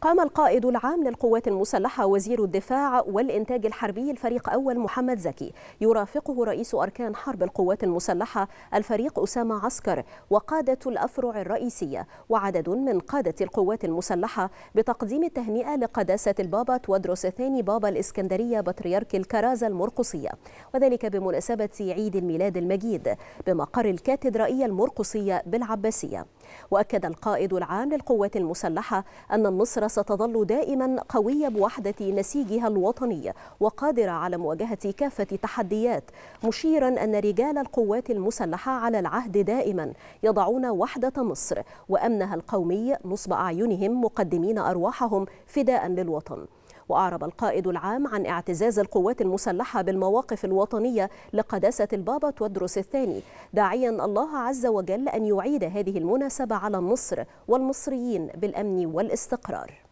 قام القائد العام للقوات المسلحة وزير الدفاع والإنتاج الحربي الفريق أول محمد زكي يرافقه رئيس أركان حرب القوات المسلحة الفريق أسامة عسكر وقادة الأفرع الرئيسية وعدد من قادة القوات المسلحة بتقديم التهنئة لقداسة البابا تودروس الثاني بابا الإسكندرية بطريرك الكرازة المرقصية وذلك بمناسبة عيد الميلاد المجيد بمقر الكاتدرائية المرقصية بالعباسية وأكد القائد العام للقوات المسلحة أن النصرة ستظل دائما قوية بوحدة نسيجها الوطني وقادرة على مواجهة كافة تحديات مشيرا أن رجال القوات المسلحة على العهد دائما يضعون وحدة مصر وأمنها القومي نصب أعينهم مقدمين أرواحهم فداء للوطن وأعرب القائد العام عن اعتزاز القوات المسلحة بالمواقف الوطنية لقداسة البابا تودروس الثاني داعيا الله عز وجل أن يعيد هذه المناسبة على مصر والمصريين بالأمن والاستقرار